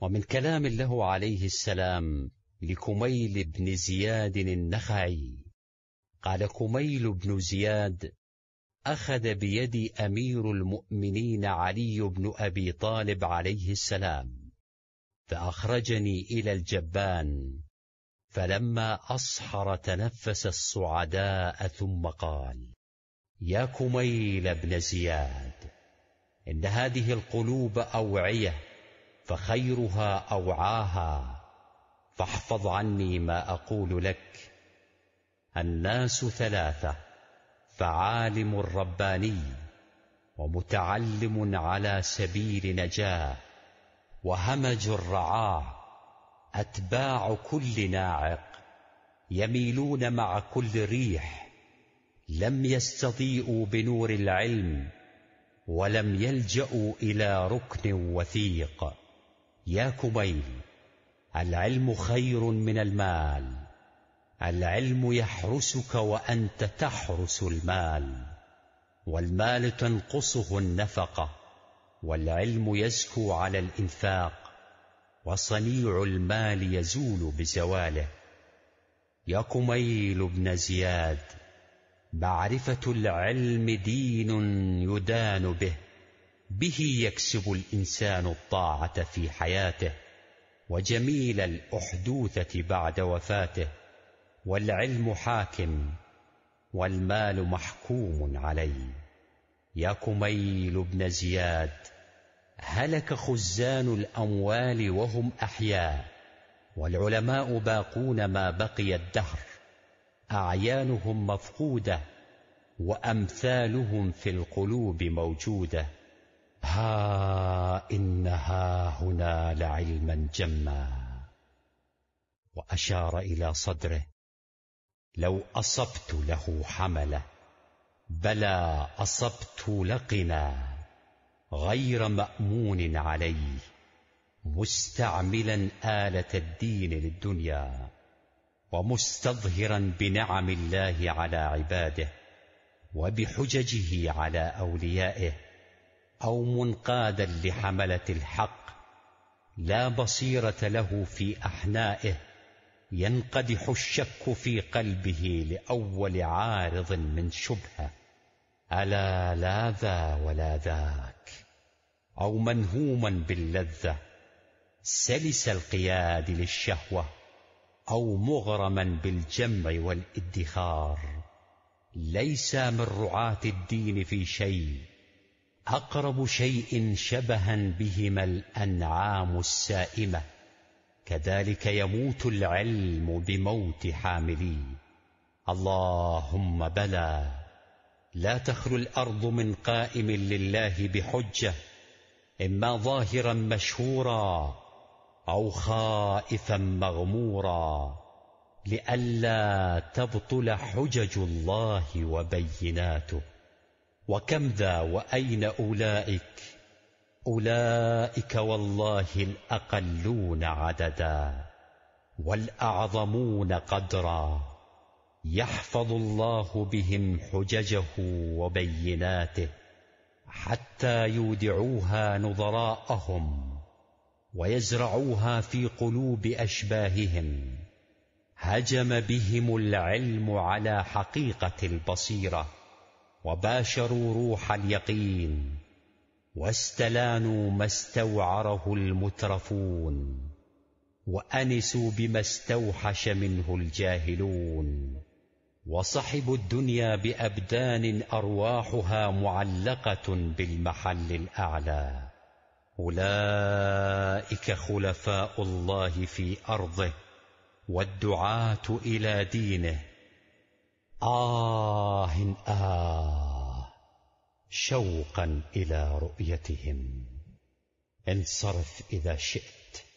ومن كلام له عليه السلام لكميل بن زياد النخعي قال كميل بن زياد أخذ بيدي أمير المؤمنين علي بن أبي طالب عليه السلام فأخرجني إلى الجبان فلما أصحر تنفس الصعداء ثم قال يا كميل بن زياد إن هذه القلوب أوعية فخيرها أوعاها فاحفظ عني ما أقول لك الناس ثلاثة فعالم رباني ومتعلم على سبيل نجاه وهمج الرعاع أتباع كل ناعق يميلون مع كل ريح لم يستضيئوا بنور العلم ولم يلجأوا إلى ركن وثيق يا كبيل العلم خير من المال العلم يحرسك وأنت تحرس المال والمال تنقصه النفقة والعلم يزكو على الإنفاق وصنيع المال يزول بزواله يا كميل بن زياد معرفة العلم دين يدان به به يكسب الإنسان الطاعة في حياته وجميل الأحدوثة بعد وفاته والعلم حاكم والمال محكوم عليه يا كميل بن زياد هلك خزان الأموال وهم أحياء والعلماء باقون ما بقي الدهر أعيانهم مفقودة وأمثالهم في القلوب موجوده ها إنها هنا لعلما جما وأشار إلى صدره لو أصبت له حمله بلى أصبت لقنا غير مأمون عليه مستعملا آلة الدين للدنيا ومستظهرا بنعم الله على عباده وبحججه على أوليائه أو منقادا لحملة الحق لا بصيرة له في أحنائه ينقدح الشك في قلبه لأول عارض من شبهة ألا لا ذا ولا ذاك أو منهوما باللذة سلس القياد للشهوة أو مغرما بالجمع والادخار ليس من رعاة الدين في شيء أقرب شيء شبها بهما الأنعام السائمة كذلك يموت العلم بموت حامليه اللهم بلى لا تخلو الأرض من قائم لله بحجة إما ظاهرا مشهورا أو خائفا مغمورا لئلا تبطل حجج الله وبيناته وكم ذا وأين أولئك أولئك والله الأقلون عددا والأعظمون قدرا يحفظ الله بهم حججه وبيناته حتى يودعوها نظراءهم ويزرعوها في قلوب أشباههم هجم بهم العلم على حقيقة البصيره وباشروا روح اليقين واستلانوا ما استوعره المترفون وانسوا بما استوحش منه الجاهلون وصحبوا الدنيا بابدان ارواحها معلقه بالمحل الاعلى اولئك خلفاء الله في ارضه والدعاه الى دينه آه آه شوقا إلى رؤيتهم انصرف إذا شئت